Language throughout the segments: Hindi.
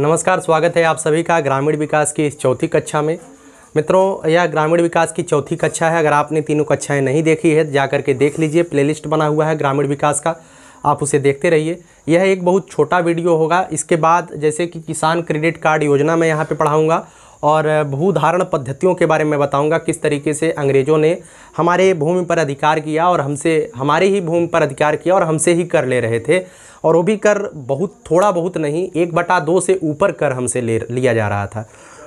नमस्कार स्वागत है आप सभी का ग्रामीण विकास की इस चौथी कक्षा में मित्रों यह ग्रामीण विकास की चौथी कक्षा है अगर आपने तीनों कक्षाएं नहीं देखी है जा करके देख लीजिए प्लेलिस्ट बना हुआ है ग्रामीण विकास का आप उसे देखते रहिए यह एक बहुत छोटा वीडियो होगा इसके बाद जैसे कि किसान क्रेडिट कार्ड योजना मैं यहाँ पर पढ़ाऊँगा और भूधारण पद्धतियों के बारे में बताऊंगा किस तरीके से अंग्रेज़ों ने हमारे भूमि पर अधिकार किया और हमसे हमारे ही भूमि पर अधिकार किया और हमसे ही कर ले रहे थे और वो भी कर बहुत थोड़ा बहुत नहीं एक बटा दो से ऊपर कर हमसे ले लिया जा रहा था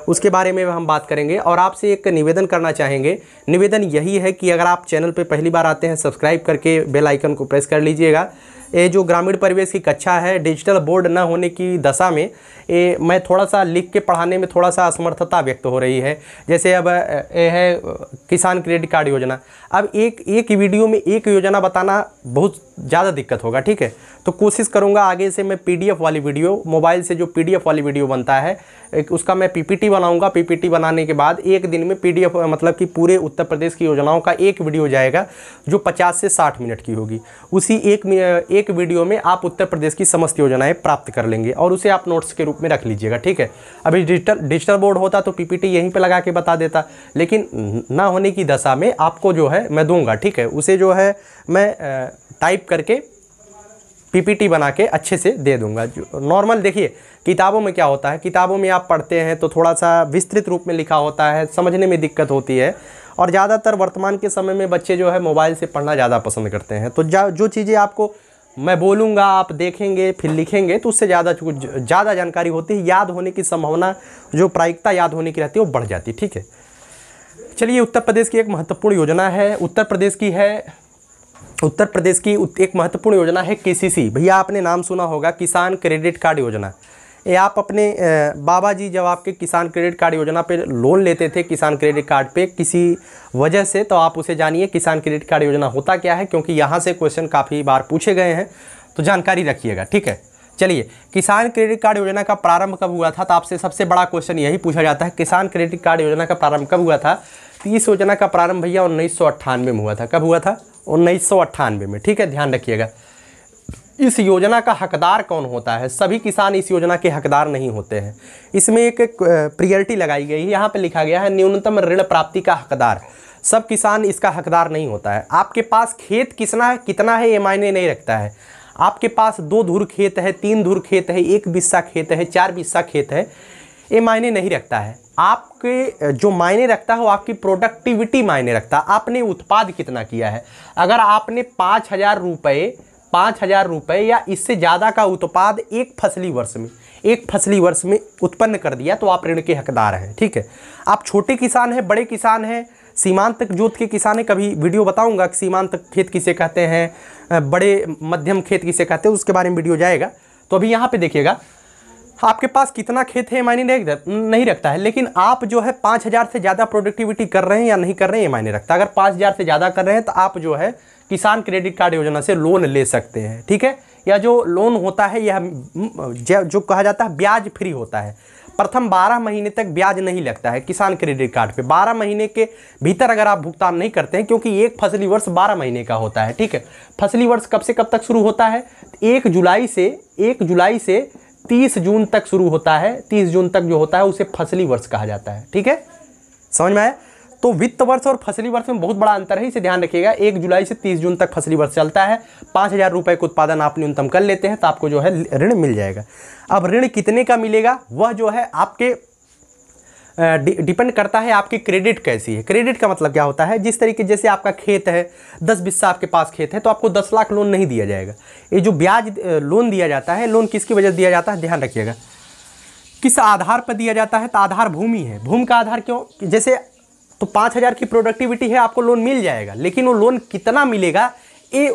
उसके बारे में हम बात करेंगे और आपसे एक निवेदन करना चाहेंगे निवेदन यही है कि अगर आप चैनल पर पहली बार आते हैं सब्सक्राइब करके बेल आइकन को प्रेस कर लीजिएगा ये जो ग्रामीण परिवेश की कक्षा है डिजिटल बोर्ड न होने की दशा में ये मैं थोड़ा सा लिख के पढ़ाने में थोड़ा सा असमर्थता व्यक्त हो रही है जैसे अब ये है किसान क्रेडिट कार्ड योजना अब एक एक वीडियो में एक योजना बताना बहुत ज़्यादा दिक्कत होगा ठीक है तो कोशिश करूँगा आगे से मैं पीडीएफ वाली वीडियो मोबाइल से जो पीडीएफ वाली वीडियो बनता है एक उसका मैं पीपीटी बनाऊँगा पीपीटी बनाने के बाद एक दिन में पीडीएफ मतलब कि पूरे उत्तर प्रदेश की योजनाओं का एक वीडियो जाएगा जो पचास से साठ मिनट की होगी उसी एक एक वीडियो में आप उत्तर प्रदेश की समस्त योजनाएँ प्राप्त कर लेंगे और उसे आप नोट्स के रूप में रख लीजिएगा ठीक है अभी डिजिटल डिजिटल बोर्ड होता तो पी यहीं पर लगा के बता देता लेकिन ना होने की दशा में आपको जो है मैं दूंगा ठीक है उसे जो है मैं टाइप करके पीपीटी बना के अच्छे से दे दूंगा नॉर्मल देखिए किताबों में क्या होता है किताबों में आप पढ़ते हैं तो थोड़ा सा विस्तृत रूप में लिखा होता है समझने में दिक्कत होती है और ज़्यादातर वर्तमान के समय में बच्चे जो है मोबाइल से पढ़ना ज़्यादा पसंद करते हैं तो जो चीज़ें आपको मैं बोलूँगा आप देखेंगे फिर लिखेंगे तो उससे ज़्यादा ज़्यादा जानकारी होती है याद होने की संभावना जो प्रायिकता याद होने की रहती है वो बढ़ जाती है ठीक है चलिए उत्तर प्रदेश की एक महत्वपूर्ण योजना है उत्तर प्रदेश की है उत्तर प्रदेश की एक महत्वपूर्ण योजना है केसीसी भैया आपने नाम सुना होगा किसान क्रेडिट कार्ड योजना ये आप अपने बाबा जी जब आपके किसान क्रेडिट कार्ड योजना पे लोन लेते थे किसान क्रेडिट कार्ड पे किसी वजह से तो आप उसे जानिए किसान क्रेडिट कार्ड योजना होता क्या है क्योंकि यहाँ से क्वेश्चन काफ़ी बार पूछे गए हैं तो जानकारी रखिएगा ठीक है चलिए किसान क्रेडिट कार्ड योजना का प्रारंभ कब हुआ था तो आपसे सबसे बड़ा क्वेश्चन यही पूछा जाता है किसान क्रेडिट कार्ड योजना का प्रारंभ कब हुआ था तो इस योजना का प्रारंभ भैया उन्नीस में हुआ था कब हुआ था उन्नीस में ठीक है ध्यान रखिएगा इस योजना का हकदार कौन होता है सभी किसान इस योजना के हकदार नहीं होते हैं इसमें एक प्रियरिटी लगाई गई है यहाँ पर लिखा गया है न्यूनतम ऋण प्राप्ति का हकदार सब किसान इसका हकदार नहीं होता है आपके पास खेत कितना है कितना है ये मायने नहीं रखता है आपके पास दो धुर खेत है तीन धुर खेत है एक बिस्सा खेत है चार बिस्सा खेत है ये मायने नहीं रखता है आपके जो मायने रखता है वो आपकी प्रोडक्टिविटी मायने रखता है आपने उत्पाद कितना किया है अगर आपने पाँच हज़ार रुपये पाँच हज़ार रुपये या इससे ज़्यादा का उत्पाद एक फसली वर्ष में एक फसली वर्ष में उत्पन्न कर दिया तो आप ऋण के हकदार हैं ठीक है आप छोटे किसान हैं बड़े किसान हैं सीमांत जोत के किसान हैं कभी वीडियो बताऊंगा कि सीमांत खेत किसे कहते हैं बड़े मध्यम खेत किसे कहते हैं उसके बारे में वीडियो जाएगा तो अभी यहाँ पे देखिएगा आपके पास कितना खेत है मायने नहीं रखता है लेकिन आप जो है पाँच हज़ार से ज़्यादा प्रोडक्टिविटी कर रहे हैं या नहीं कर रहे हैं ये मायने रखता है अगर पाँच हज़ार से ज़्यादा कर रहे हैं तो आप जो है किसान क्रेडिट कार्ड योजना से लोन ले सकते हैं ठीक है या जो लोन होता है यह जो कहा जाता है ब्याज फ्री होता है प्रथम 12 महीने तक ब्याज नहीं लगता है किसान क्रेडिट कार्ड पे 12 महीने के भीतर अगर आप भुगतान नहीं करते हैं क्योंकि एक फसली वर्ष 12 महीने का होता है ठीक है फसली वर्ष कब से कब तक शुरू होता है एक जुलाई से एक जुलाई से 30 जून तक शुरू होता है 30 जून तक जो होता है उसे फसली वर्ष कहा जाता है ठीक है समझ में आया तो वित्त वर्ष और फसली वर्ष में बहुत बड़ा अंतर है इसे ध्यान रखिएगा एक जुलाई से तीस जून तक फसली वर्ष चलता है पाँच हज़ार रुपये का उत्पादन आप न्यूनतम कर लेते हैं तो आपको जो है ऋण मिल जाएगा अब ऋण कितने का मिलेगा वह जो है आपके डिपेंड करता है आपकी क्रेडिट कैसी है क्रेडिट का मतलब क्या होता है जिस तरीके जैसे आपका खेत है दस बिस्सा आपके पास खेत है तो आपको दस लाख लोन नहीं दिया जाएगा ये जो ब्याज लोन दिया जाता है लोन किसकी वजह से दिया जाता है ध्यान रखिएगा किस आधार पर दिया जाता है तो आधार भूमि है भूमि का आधार क्यों जैसे तो पाँच हज़ार की प्रोडक्टिविटी है आपको लोन मिल जाएगा लेकिन वो लोन कितना मिलेगा ये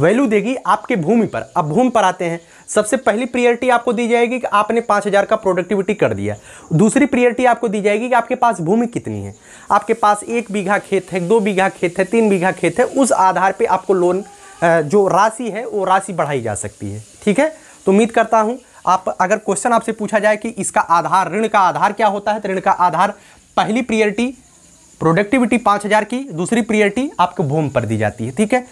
वैल्यू देगी आपके भूमि पर अब भूमि पर आते हैं सबसे पहली प्रियोरिटी आपको दी जाएगी कि आपने पाँच हज़ार का प्रोडक्टिविटी कर दिया दूसरी प्रियोरिटी आपको दी जाएगी कि आपके पास भूमि कितनी है आपके पास एक बीघा खेत है दो बीघा खेत है तीन बीघा खेत है उस आधार पर आपको लोन जो राशि है वो राशि बढ़ाई जा सकती है ठीक है तो उम्मीद करता हूँ आप अगर क्वेश्चन आपसे पूछा जाए कि इसका आधार ऋण का आधार क्या होता है तो ऋण का आधार पहली प्रियोरिटी प्रोडक्टिविटी पाँच हज़ार की दूसरी प्रियोरिटी आपको भूमि पर दी जाती है ठीक है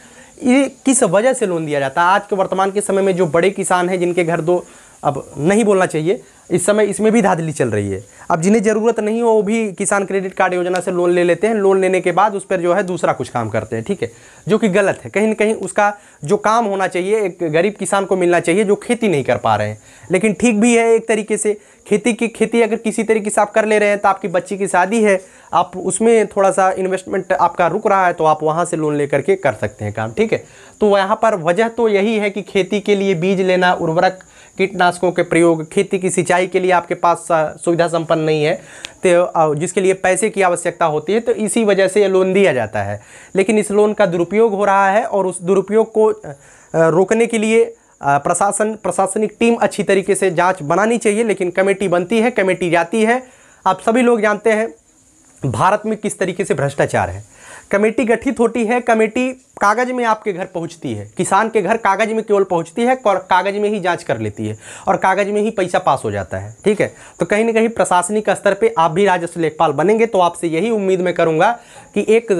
ये किस वजह से लोन दिया जाता है आज के वर्तमान के समय में जो बड़े किसान हैं जिनके घर दो अब नहीं बोलना चाहिए इस समय इसमें भी धाधली चल रही है अब जिन्हें ज़रूरत नहीं हो वो भी किसान क्रेडिट कार्ड योजना से लोन ले लेते हैं लोन लेने के बाद उस पर जो है दूसरा कुछ काम करते हैं ठीक है जो कि गलत है कहीं ना कहीं उसका जो काम होना चाहिए एक गरीब किसान को मिलना चाहिए जो खेती नहीं कर पा रहे हैं लेकिन ठीक भी है एक तरीके से खेती की खेती अगर किसी तरीके से आप कर ले रहे हैं तो आपकी बच्ची की शादी है आप उसमें थोड़ा सा इन्वेस्टमेंट आपका रुक रहा है तो आप वहाँ से लोन लेकर के कर सकते हैं काम ठीक है तो यहाँ पर वजह तो यही है कि खेती के लिए बीज लेना उर्वरक कीटनाशकों के प्रयोग खेती की सिंचाई के लिए आपके पास सुविधा संपन्न नहीं है तो जिसके लिए पैसे की आवश्यकता होती है तो इसी वजह से ये लोन दिया जाता है लेकिन इस लोन का दुरुपयोग हो रहा है और उस दुरुपयोग को रोकने के लिए प्रशासन प्रशासनिक टीम अच्छी तरीके से जांच बनानी चाहिए लेकिन कमेटी बनती है कमेटी जाती है आप सभी लोग जानते हैं भारत में किस तरीके से भ्रष्टाचार है कमेटी गठित होती है कमेटी कागज में आपके घर पहुंचती है किसान के घर कागज में केवल पहुंचती है और कागज में ही जांच कर लेती है और कागज में ही पैसा पास हो जाता है ठीक है तो कहीं ना कहीं प्रशासनिक स्तर पे आप भी राजस्व लेखपाल बनेंगे तो आपसे यही उम्मीद मैं करूंगा कि एक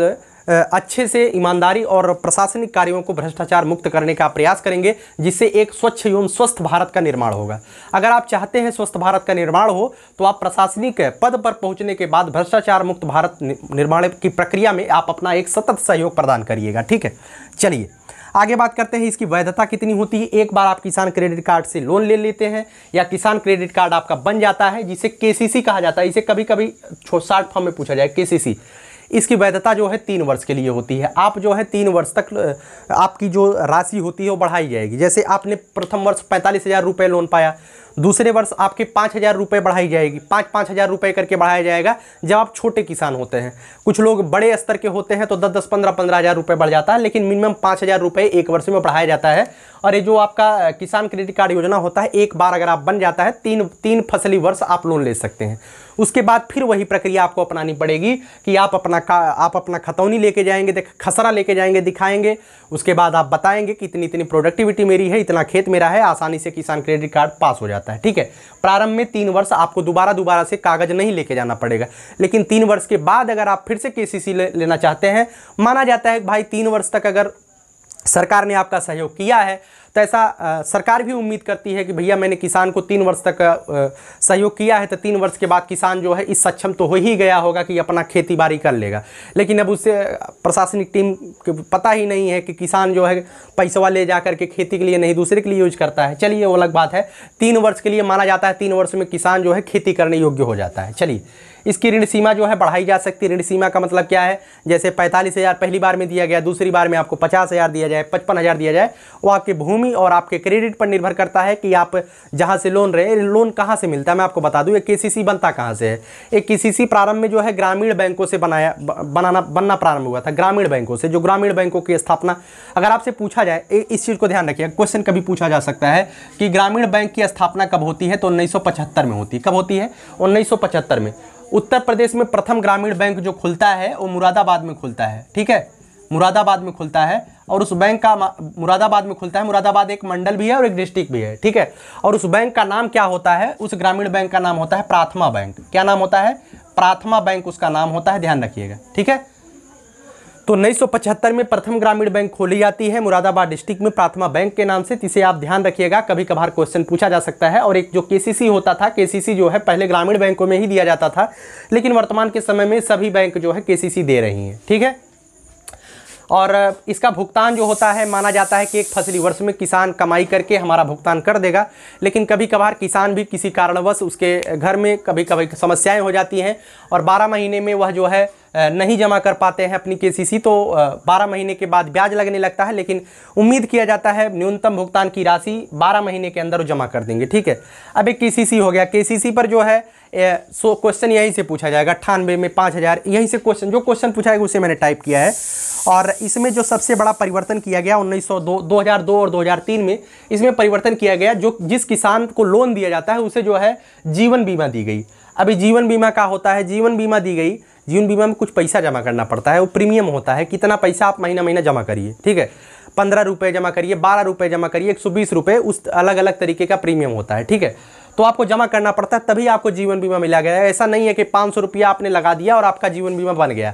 अच्छे से ईमानदारी और प्रशासनिक कार्यों को भ्रष्टाचार मुक्त करने का प्रयास करेंगे जिससे एक स्वच्छ एवं स्वस्थ भारत का निर्माण होगा अगर आप चाहते हैं स्वस्थ भारत का निर्माण हो तो आप प्रशासनिक पद पर पहुंचने के बाद भ्रष्टाचार मुक्त भारत निर्माण की प्रक्रिया में आप अपना एक सतत सहयोग प्रदान करिएगा ठीक है चलिए आगे बात करते हैं इसकी वैधता कितनी होती है एक बार आप किसान क्रेडिट कार्ड से लोन ले लेते हैं या किसान क्रेडिट कार्ड आपका बन जाता है जिसे केसीसी कहा जाता है इसे कभी कभी शॉर्ट फॉर्म में पूछा जाए केसीसी इसकी वैधता जो है तीन वर्ष के लिए होती है आप जो है तीन वर्ष तक आपकी जो राशि होती है वो बढ़ाई जाएगी जैसे आपने प्रथम वर्ष पैंतालीस हज़ार रुपये लोन पाया दूसरे वर्ष आपके पाँच हज़ार रुपये बढ़ाई जाएगी पाँच पाँच हज़ार रुपये करके बढ़ाया जाएगा जब आप छोटे किसान होते हैं कुछ लोग बड़े स्तर के होते हैं तो दस दस पंद्रह पंद्रह हज़ार रुपये बढ़ जाता है लेकिन मिनिमम पाँच हज़ार रुपये एक वर्ष में बढ़ाया जाता है और ये जो आपका किसान क्रेडिट कार्ड योजना होता है एक बार अगर आप बन जाता है तीन तीन फसली वर्ष आप लोन ले सकते हैं उसके बाद फिर वही प्रक्रिया आपको अपनानी पड़ेगी कि आप अपना आप अपना खतौनी लेके जाएंगे खसरा लेके जाएंगे दिखाएंगे उसके बाद आप बताएंगे कि इतनी इतनी प्रोडक्टिविटी मेरी है इतना खेत मेरा है आसानी से किसान क्रेडिट कार्ड पास हो जाता है ठीक है प्रारंभ में तीन वर्ष आपको दोबारा दोबारा से कागज नहीं लेके जाना पड़ेगा लेकिन तीन वर्ष के बाद अगर आप फिर से के ले, लेना चाहते हैं माना जाता है भाई तीन वर्ष तक अगर सरकार ने आपका सहयोग किया है तो ऐसा सरकार भी उम्मीद करती है कि भैया मैंने किसान को तीन वर्ष तक सहयोग किया है तो तीन वर्ष के बाद किसान जो है इस सक्षम तो हो ही गया होगा कि अपना खेती बाड़ी कर लेगा लेकिन अब उससे प्रशासनिक टीम को पता ही नहीं है कि किसान जो है पैसवा ले जा करके खेती के लिए नहीं दूसरे के लिए यूज करता है चलिए वो अलग बात है तीन वर्ष के लिए माना जाता है तीन वर्ष में किसान जो है खेती करने योग्य हो जाता है चलिए इसकी ऋण सीमा जो है बढ़ाई जा सकती है ऋण सीमा का मतलब क्या है जैसे पैंतालीस हज़ार पहली बार में दिया गया दूसरी बार में आपको पचास हज़ार दिया जाए पचपन हज़ार दिया जाए वो आपके भूमि भूमि और आपके क्रेडिट पर निर्भर करता है कि आप जहां से लोन रहे लोन कहां से मिलता है मैं आपको बता दूं ये केसीसी बनता कहां से है एक केसीसी प्रारंभ में जो है ग्रामीण बैंकों से बनाया बनाना बनना प्रारंभ हुआ था ग्रामीण बैंकों से जो ग्रामीण बैंकों की स्थापना अगर आपसे पूछा जाए इस चीज़ को ध्यान रखिए क्वेश्चन कभी पूछा जा सकता है कि ग्रामीण बैंक की स्थापना कब होती है तो उन्नीस में होती कब होती है उन्नीस में उत्तर प्रदेश में प्रथम ग्रामीण बैंक जो खुलता है वो मुरादाबाद में खुलता है ठीक है मुरादाबाद में खुलता है और उस बैंक का मुरादाबाद में खुलता है मुरादाबाद एक मंडल भी है और एक डिस्ट्रिक्ट भी है ठीक है और उस बैंक का नाम क्या होता है उस ग्रामीण बैंक का नाम होता है प्राथमा बैंक क्या नाम होता है प्राथमा बैंक उसका नाम होता है ध्यान रखिएगा ठीक है तो उन्नीस में प्रथम ग्रामीण बैंक खोली जाती है मुरादाबाद डिस्ट्रिक्ट में प्राथमा बैंक के नाम से जिसे आप ध्यान रखिएगा कभी कभार क्वेश्चन पूछा जा सकता है और एक जो केसीसी होता था केसीसी जो है पहले ग्रामीण बैंकों में ही दिया जाता था लेकिन वर्तमान के समय में सभी बैंक जो है केसीसी दे रही हैं ठीक है और इसका भुगतान जो होता है माना जाता है कि एक फसली वर्ष में किसान कमाई करके हमारा भुगतान कर देगा लेकिन कभी कभार किसान भी किसी कारणवश उसके घर में कभी कभी समस्याएं हो जाती हैं और बारह महीने में वह जो है नहीं जमा कर पाते हैं अपनी के तो बारह महीने के बाद ब्याज लगने लगता है लेकिन उम्मीद किया जाता है न्यूनतम भुगतान की राशि बारह महीने के अंदर जमा कर देंगे ठीक है अब एक के हो गया के पर जो है सो क्वेश्चन यहीं से पूछा जाएगा अट्ठानवे में पाँच हज़ार यहीं से क्वेश्चन जो क्वेश्चन पूछा है उसे मैंने टाइप किया है और इसमें जो सबसे बड़ा परिवर्तन किया गया 1902 2002 और 2003 में इसमें परिवर्तन किया गया जो जिस किसान को लोन दिया जाता है उसे जो है जीवन बीमा दी गई अभी जीवन बीमा का होता है जीवन बीमा दी गई जीवन बीमा में कुछ पैसा जमा करना पड़ता है वो प्रीमियम होता है कितना पैसा आप महीना महीना जमा करिए ठीक है पंद्रह रुपये जमा करिए बारह रुपये जमा करिए एक सौ बीस रुपये उस अलग अलग तरीके का प्रीमियम होता है ठीक है तो आपको जमा करना पड़ता है तभी आपको जीवन बीमा मिला गया ऐसा नहीं है कि पाँच सौ रुपया आपने लगा दिया और आपका जीवन बीमा बन गया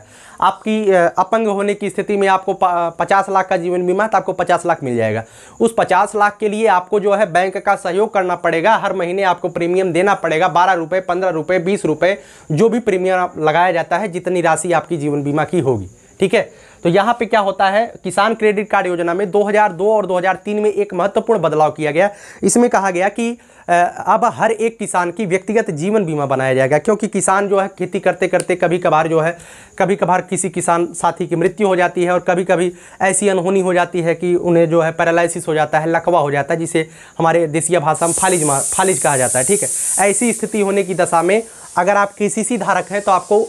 आपकी अपंग होने की स्थिति में आपको पचास लाख का जीवन बीमा तो आपको पचास लाख मिल जाएगा उस पचास लाख के लिए आपको जो है बैंक का सहयोग करना पड़ेगा हर महीने आपको प्रीमियम देना पड़ेगा बारह रुपये पंद्रह रुपये बीस रुपये जो भी प्रीमियम लगाया जाता है जितनी राशि आपकी जीवन बीमा की होगी ठीक है तो यहाँ पे क्या होता है किसान क्रेडिट कार्ड योजना में 2002 और 2003 में एक महत्वपूर्ण बदलाव किया गया इसमें कहा गया कि अब हर एक किसान की व्यक्तिगत जीवन बीमा बनाया जाएगा क्योंकि किसान जो है खेती करते करते कभी कभार जो है कभी कभार किसी किसान साथी की मृत्यु हो जाती है और कभी कभी ऐसी अनहोनी हो जाती है कि उन्हें जो है पैरालिसिस हो जाता है लकवा हो जाता है जिसे हमारे देशीय भाषा में फालिज फालिज कहा जाता है ठीक है ऐसी स्थिति होने की दशा में अगर आप के सी धारक हैं तो आपको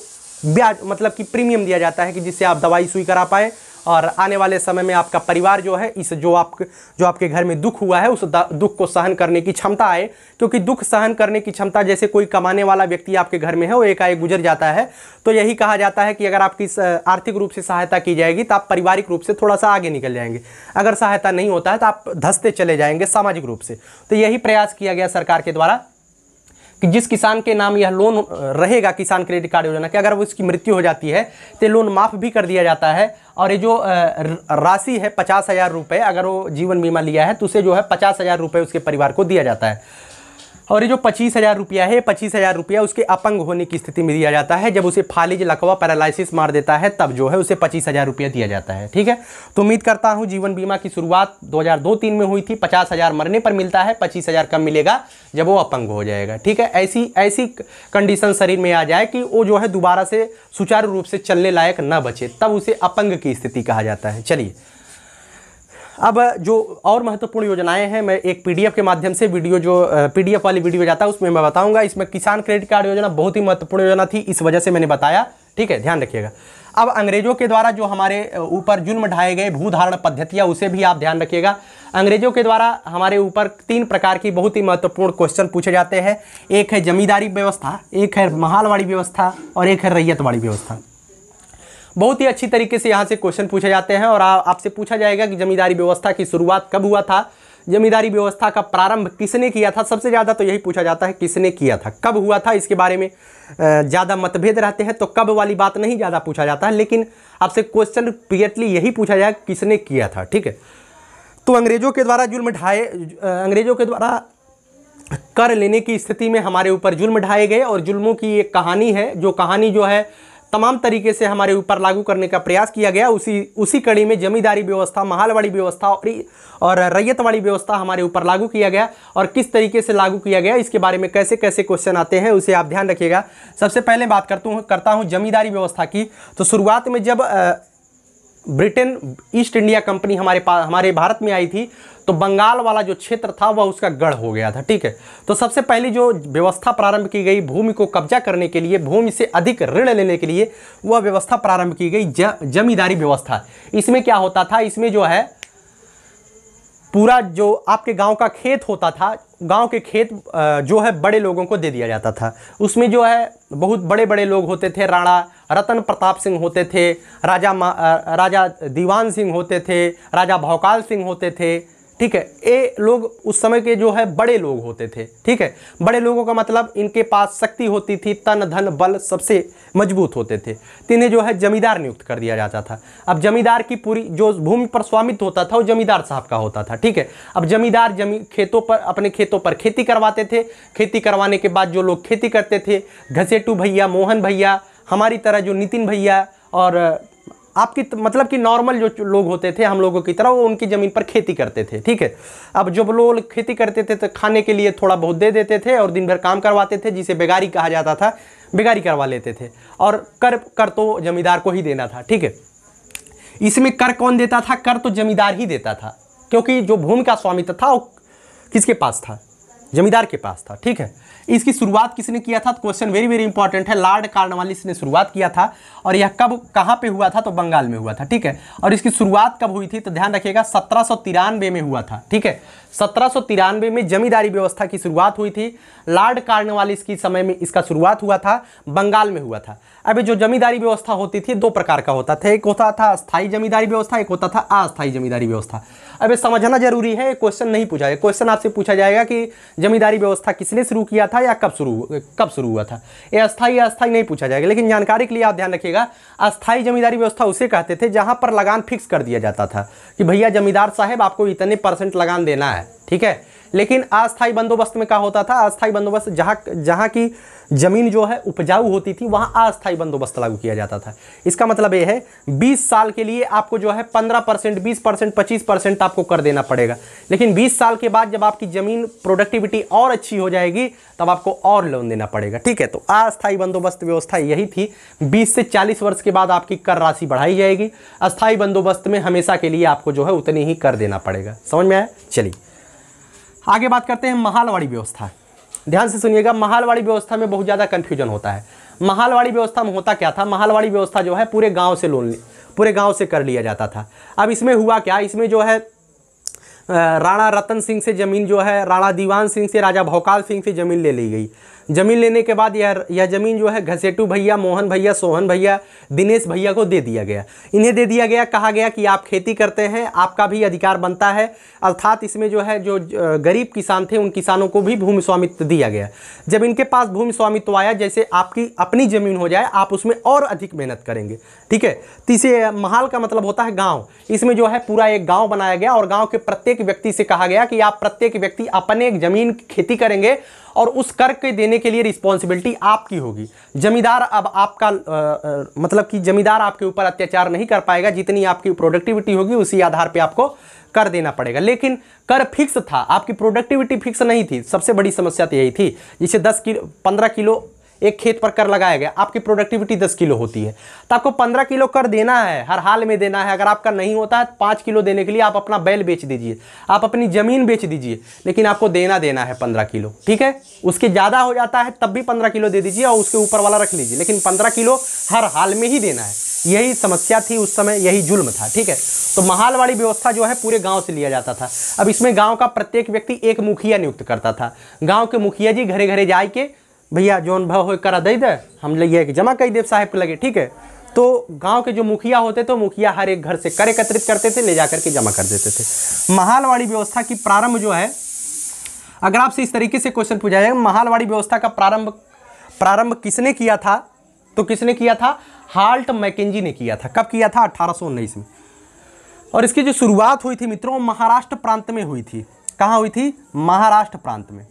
ब्याज मतलब कि प्रीमियम दिया जाता है कि जिससे आप दवाई सुई करा पाएँ और आने वाले समय में आपका परिवार जो है इस जो आप जो आपके घर में दुख हुआ है उस दुख को सहन करने की क्षमता आए क्योंकि दुख सहन करने की क्षमता जैसे कोई कमाने वाला व्यक्ति आपके घर में है वो एकाएक गुजर जाता है तो यही कहा जाता है कि अगर आपकी आर्थिक रूप से सहायता की जाएगी तो आप पारिवारिक रूप से थोड़ा सा आगे निकल जाएंगे अगर सहायता नहीं होता है तो आप धंसते चले जाएंगे सामाजिक रूप से तो यही प्रयास किया गया सरकार के द्वारा कि जिस किसान के नाम यह लोन रहेगा किसान क्रेडिट कार्ड योजना के अगर वो इसकी मृत्यु हो जाती है तो लोन माफ़ भी कर दिया जाता है और ये जो राशि है पचास हज़ार रुपये अगर वो जीवन बीमा लिया है तो उसे जो है पचास हज़ार रुपये उसके परिवार को दिया जाता है और ये जो पच्चीस हज़ार रुपया है पच्चीस हज़ार रुपया उसके अपंग होने की स्थिति में दिया जाता है जब उसे फालिज लकवा पैरालिसिस मार देता है तब जो है उसे पच्चीस हज़ार रुपया दिया जाता है ठीक है तो उम्मीद करता हूँ जीवन बीमा की शुरुआत दो हज़ार दो तीन में हुई थी पचास हज़ार मरने पर मिलता है पच्चीस हज़ार कम मिलेगा जब वो अपंग हो जाएगा ठीक है ऐसी ऐसी कंडीशन शरीर में आ जाए कि वो जो है दोबारा से सुचारू रूप से चलने लायक न बचे तब उसे अपंग की स्थिति कहा जाता है चलिए अब जो और महत्वपूर्ण योजनाएं हैं मैं एक पीडीएफ के माध्यम से वीडियो जो पीडीएफ वाली वीडियो जाता है उसमें मैं बताऊंगा इसमें किसान क्रेडिट कार्ड योजना बहुत ही महत्वपूर्ण योजना थी इस वजह से मैंने बताया ठीक है ध्यान रखिएगा अब अंग्रेजों के द्वारा जो हमारे ऊपर जुल्म ढाए गए भूधारण पद्धतियाँ उसे भी आप ध्यान रखिएगा अंग्रेजों के द्वारा हमारे ऊपर तीन प्रकार की बहुत ही महत्वपूर्ण क्वेश्चन पूछे जाते हैं एक है जमींदारी व्यवस्था एक है महालवाड़ी व्यवस्था और एक है रैयतवाड़ी व्यवस्था बहुत ही अच्छी तरीके से यहाँ से क्वेश्चन पूछे जाते हैं और आपसे पूछा जाएगा कि जमींदारी व्यवस्था की शुरुआत कब हुआ था जमींदारी व्यवस्था का प्रारंभ किसने किया था सबसे ज़्यादा तो यही पूछा जाता है किसने किया था कब हुआ था इसके बारे में ज़्यादा मतभेद रहते हैं तो कब वाली बात नहीं ज़्यादा पूछा जाता है लेकिन आपसे क्वेश्चन प्रियटली यही पूछा जाए किसने किया था ठीक है तो अंग्रेज़ों के द्वारा जुल्म ढाए अंग्रेज़ों के द्वारा कर लेने की स्थिति में हमारे ऊपर जुल्म ढाए गए और जुल्मों की एक कहानी है जो कहानी जो है तमाम तरीके से हमारे ऊपर लागू करने का प्रयास किया गया उसी उसी कड़ी में जमींदारी व्यवस्था महालवाड़ी व्यवस्था और और रैयतवाड़ी व्यवस्था हमारे ऊपर लागू किया गया और किस तरीके से लागू किया गया इसके बारे में कैसे कैसे क्वेश्चन आते हैं उसे आप ध्यान रखिएगा सबसे पहले बात करता हूँ करता हूँ जमींदारी व्यवस्था की तो शुरुआत में जब ब्रिटेन ईस्ट इंडिया कंपनी हमारे पास हमारे भारत में आई थी तो बंगाल वाला जो क्षेत्र था वह उसका गढ़ हो गया था ठीक है तो सबसे पहली जो व्यवस्था प्रारंभ की गई भूमि को कब्जा करने के लिए भूमि से अधिक ऋण लेने के लिए वह व्यवस्था प्रारंभ की गई जमींदारी व्यवस्था इसमें क्या होता था इसमें जो है पूरा जो आपके गांव का खेत होता था गांव के खेत जो है बड़े लोगों को दे दिया जाता था उसमें जो है बहुत बड़े बड़े लोग होते थे राणा रतन प्रताप सिंह होते थे राजा राजा दीवान सिंह होते थे राजा भौकाल सिंह होते थे ठीक है ये लोग उस समय के जो है बड़े लोग होते थे ठीक है बड़े लोगों का मतलब इनके पास शक्ति होती थी तन धन बल सबसे मजबूत होते थे तो इन्हें जो है जमींदार नियुक्त कर दिया जाता था अब जमींदार की पूरी जो भूमि पर स्वामित्व होता था वो जमींदार साहब का होता था ठीक है अब जमींदार जमी खेतों पर अपने खेतों पर खेती करवाते थे खेती करवाने के बाद जो लोग खेती करते थे घसेटू भैया मोहन भैया हमारी तरह जो नितिन भैया और आपकी मतलब कि नॉर्मल जो लोग होते थे हम लोगों की तरह वो उनकी ज़मीन पर खेती करते थे ठीक है अब जब लोग खेती करते थे तो खाने के लिए थोड़ा बहुत दे देते थे और दिन भर काम करवाते थे जिसे बेगारी कहा जाता था बेगारी करवा लेते थे और कर कर तो जमींदार को ही देना था ठीक है इसमें कर कौन देता था कर तो जमींदार ही देता था क्योंकि जो भूमि का स्वामित्व था वो किसके पास था जमींदार के पास था ठीक है इसकी शुरुआत किसने किया था तो क्वेश्चन वेरी वेरी इंपॉर्टेंट है लॉर्ड कार्नवालिस ने शुरुआत किया था और यह कब कहाँ पे हुआ था तो बंगाल में हुआ था ठीक है और इसकी शुरुआत कब हुई थी तो ध्यान रखिएगा सत्रह में हुआ था ठीक है सत्रह में जमींदारी व्यवस्था की शुरुआत हुई थी लॉर्ड कार्नवालिस की समय में इसका शुरुआत हुआ था बंगाल में हुआ था अभी जो जमींदारी व्यवस्था होती थी दो प्रकार का होता था एक होता था स्थायी जमींदारी व्यवस्था एक होता था अस्थायी जमींदारी व्यवस्था अब समझना जरूरी है क्वेश्चन नहीं पूछा जाए क्वेश्चन आपसे पूछा जाएगा कि जमींदारी व्यवस्था किसने शुरू किया था या कब शुरू कब शुरू हुआ था ये अस्थायी अस्थायी नहीं पूछा जाएगा लेकिन जानकारी के लिए आप ध्यान रखिएगा अस्थायी जमींदारी व्यवस्था उसे कहते थे जहाँ पर लगान फिक्स कर दिया जाता था कि भैया जमींदार साहब आपको इतने परसेंट लगान देना है ठीक है लेकिन अस्थायी बंदोबस्त में क्या होता था अस्थायी बंदोबस्त जहाँ जहाँ की ज़मीन जो है उपजाऊ होती थी वहां अस्थायी बंदोबस्त लागू किया जाता था इसका मतलब यह है बीस साल के लिए आपको जो है पंद्रह परसेंट बीस परसेंट पच्चीस परसेंट आपको कर देना पड़ेगा लेकिन बीस साल के बाद जब आपकी ज़मीन प्रोडक्टिविटी और अच्छी हो जाएगी तब आपको और लोन देना पड़ेगा ठीक है तो अस्थायी बंदोबस्त व्यवस्था यही थी बीस से चालीस वर्ष के बाद आपकी कर राशि बढ़ाई जाएगी अस्थायी बंदोबस्त में हमेशा के लिए आपको जो है उतनी ही कर देना पड़ेगा समझ में आया चलिए आगे बात करते हैं महालवाड़ी व्यवस्था ध्यान से सुनिएगा महालवाड़ी व्यवस्था में बहुत ज़्यादा कन्फ्यूजन होता है महालवाड़ी व्यवस्था में होता क्या था महालवाड़ी व्यवस्था जो है पूरे गाँव से लोन पूरे गाँव से कर लिया जाता था अब इसमें हुआ क्या इसमें जो है राणा रतन सिंह से ज़मीन जो है राणा दीवान सिंह से राजा भोकाल सिंह से ज़मीन ले ली गई ज़मीन लेने के बाद यह यह ज़मीन जो है घसेटू भैया मोहन भैया सोहन भैया दिनेश भैया को दे दिया गया इन्हें दे दिया गया कहा गया कि आप खेती करते हैं आपका भी अधिकार बनता है अर्थात इसमें जो है जो गरीब किसान थे उन किसानों को भी भूमि स्वामित्व दिया गया जब इनके पास भूमि स्वामित्व आया जैसे आपकी अपनी ज़मीन हो जाए आप उसमें और अधिक मेहनत करेंगे ठीक है तीसरे तो महाल का मतलब होता है गाँव इसमें जो है पूरा एक गाँव बनाया गया और गाँव के प्रत्येक व्यक्ति से कहा गया कि आप प्रत्येक व्यक्ति अपने ज़मीन खेती करेंगे और उस कर के देने के लिए रिस्पॉन्सिबिलिटी आपकी होगी जमींदार अब आपका आ, आ, मतलब कि जमींदार आपके ऊपर अत्याचार नहीं कर पाएगा जितनी आपकी प्रोडक्टिविटी होगी उसी आधार पर आपको कर देना पड़ेगा लेकिन कर फिक्स था आपकी प्रोडक्टिविटी फिक्स नहीं थी सबसे बड़ी समस्या तो यही थी जिसे दस किलो पंद्रह किलो एक खेत पर कर लगाया गया आपकी प्रोडक्टिविटी दस किलो होती है तो आपको पंद्रह किलो कर देना है हर हाल में देना है अगर आपका नहीं होता है तो पाँच किलो देने के लिए आप अपना बैल बेच दीजिए आप अपनी ज़मीन बेच दीजिए लेकिन आपको देना देना है पंद्रह किलो ठीक है उसके ज़्यादा हो जाता है तब भी पंद्रह किलो दे दीजिए और उसके ऊपर वाला रख लीजिए लेकिन पंद्रह किलो हर हाल में ही देना है यही समस्या थी उस समय यही जुल्म था ठीक है तो महाल वाली व्यवस्था जो है पूरे गांव से लिया जाता था अब इसमें गांव का प्रत्येक व्यक्ति एक मुखिया नियुक्त करता था गांव के मुखिया जी घरे घरे जाए के भैया जोन भाव हो करा दे दे हम लिए कि जमा कई देव साहेब के लगे ठीक है तो गांव के जो मुखिया होते थे तो मुखिया हर एक घर से कर एकत्रित करते थे ले जा करके जमा कर देते थे महालवाड़ी व्यवस्था की प्रारंभ जो है अगर आपसे इस तरीके से क्वेश्चन पूछा जाएगा महालवाड़ी व्यवस्था का प्रारंभ प्रारंभ किसने किया था तो किसने किया था हाल्ट मैकेजी ने किया था कब किया था अठारह में और इसकी जो शुरुआत हुई थी मित्रों महाराष्ट्र प्रांत में हुई थी कहाँ हुई थी महाराष्ट्र प्रांत में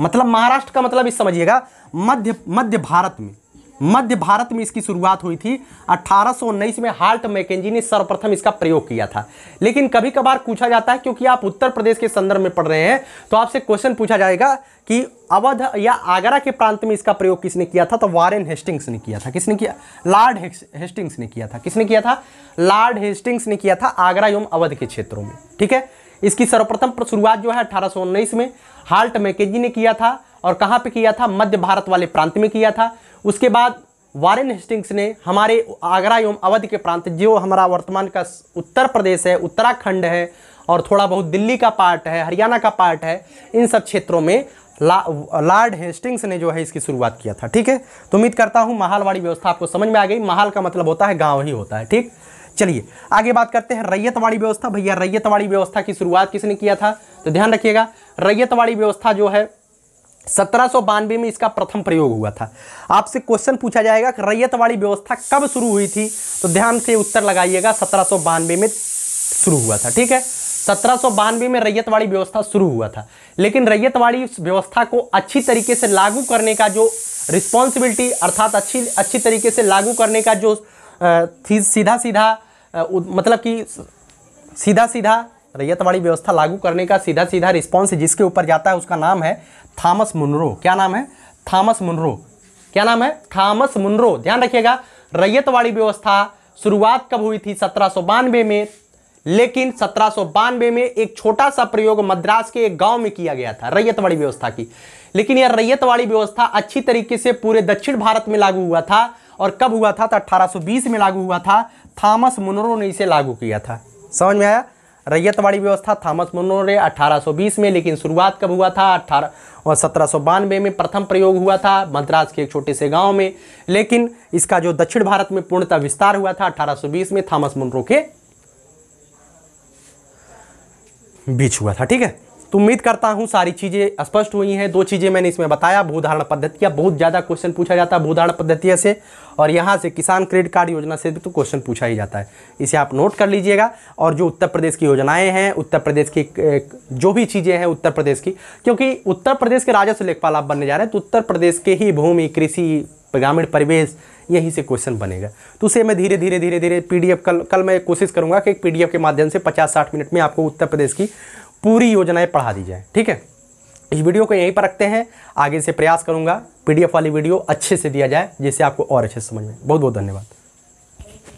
मतलब महाराष्ट्र का मतलब इस समझिएगा मध्य मध्य भारत में मध्य भारत में इसकी शुरुआत हुई थी अट्ठारह में हार्ट मैकेजी ने सर्वप्रथम इसका प्रयोग किया था लेकिन कभी कभार पूछा जाता है क्योंकि आप उत्तर प्रदेश के संदर्भ में पढ़ रहे हैं तो आपसे क्वेश्चन पूछा जाएगा कि अवध या आगरा के प्रांत में इसका प्रयोग किसने किया था तो वारेन हेस्टिंग्स ने किया था किसने किया लॉर्ड हेस्टिंग्स ने किया था किसने किया था लॉर्ड हेस्टिंग्स ने किया था आगरा एवं अवध के क्षेत्रों में ठीक है इसकी सर्वप्रथम शुरुआत जो है अठारह में हाल्ट मैकेजी ने किया था और कहाँ पे किया था मध्य भारत वाले प्रांत में किया था उसके बाद वारेन हेस्टिंग्स ने हमारे आगरा एवं अवध के प्रांत जो हमारा वर्तमान का उत्तर प्रदेश है उत्तराखंड है और थोड़ा बहुत दिल्ली का पार्ट है हरियाणा का पार्ट है इन सब क्षेत्रों में ला, लॉर्ड हेस्टिंग्स ने जो है इसकी शुरुआत किया था ठीक है तो उम्मीद करता हूँ महालवाड़ी व्यवस्था आपको समझ में आ गई महाल का मतलब होता है गाँव ही होता है ठीक चलिए आगे बात करते हैं रैयतवाड़ी व्यवस्था भैया रैयतवाड़ी व्यवस्था की शुरुआत किसने किया था तो ध्यान रखिएगा रैयतवाड़ी व्यवस्था जो है सत्रह में इसका प्रथम प्रयोग हुआ था आपसे क्वेश्चन पूछा जाएगा कि रैयतवाड़ी व्यवस्था कब शुरू हुई थी तो ध्यान से उत्तर लगाइएगा सत्रह में शुरू हुआ था ठीक है सत्रह में रैयतवाड़ी व्यवस्था शुरू हुआ था लेकिन रैयतवाड़ी व्यवस्था को अच्छी तरीके से लागू करने का जो रिस्पॉन्सिबिलिटी अर्थात अच्छी अच्छी तरीके से लागू करने का जो सीधा सीधा मतलब कि सीधा सीधा रैयतवाड़ी व्यवस्था लागू करने का सीधा सीधा रिस्पॉन्स जिसके ऊपर जाता है उसका नाम है थॉमस मुनरो क्या नाम है थॉमस मुनरो क्या नाम है थॉमस मुनरो ध्यान रखिएगा रैयतवाड़ी व्यवस्था शुरुआत कब हुई थी सत्रह में लेकिन सत्रह में एक छोटा सा प्रयोग मद्रास के एक गांव में किया गया था रैयतवाड़ी व्यवस्था की लेकिन यह रैयतवाड़ी व्यवस्था अच्छी तरीके से पूरे दक्षिण भारत में लागू हुआ था और कब हुआ था तो 1820 में लागू हुआ था थॉमस मुनरो ने इसे लागू किया था समझ में आया रैयतवाड़ी व्यवस्था थॉमस मुनरो ने 1820 में लेकिन शुरुआत कब हुआ था अठारह और सत्रह में प्रथम प्रयोग हुआ था मद्रास के एक छोटे से गांव में लेकिन इसका जो दक्षिण भारत में पूर्णतः विस्तार हुआ था 1820 में थॉमस मुनरो के बीच हुआ था ठीक है तो उम्मीद करता हूँ सारी चीज़ें स्पष्ट हुई हैं दो चीज़ें मैंने इसमें बताया भूधारण पद्धतियाँ बहुत ज़्यादा क्वेश्चन पूछा जाता है भूधारण पद्धतियाँ से और यहाँ से किसान क्रेडिट कार्ड योजना से भी तो क्वेश्चन पूछा ही जाता है इसे आप नोट कर लीजिएगा और जो उत्तर प्रदेश की योजनाएँ हैं उत्तर प्रदेश की जो भी चीज़ें हैं उत्तर प्रदेश की क्योंकि उत्तर प्रदेश के राजस्व लेखपाल आप बनने जा रहे हैं तो उत्तर प्रदेश के ही भूमि कृषि ग्रामीण परिवेश यहीं से क्वेश्चन बनेगा तो उसे मैं धीरे धीरे धीरे धीरे पीडीएफ कल कल मैं कोशिश करूंगा कि एक पीडीएफ के माध्यम से 50-60 मिनट में आपको उत्तर प्रदेश की पूरी योजनाएं पढ़ा दी जाए ठीक है इस वीडियो को यहीं पर रखते हैं आगे से प्रयास करूंगा पीडीएफ वाली वीडियो अच्छे से दिया जाए जिससे आपको और अच्छे से समझ में बहुत बहुत धन्यवाद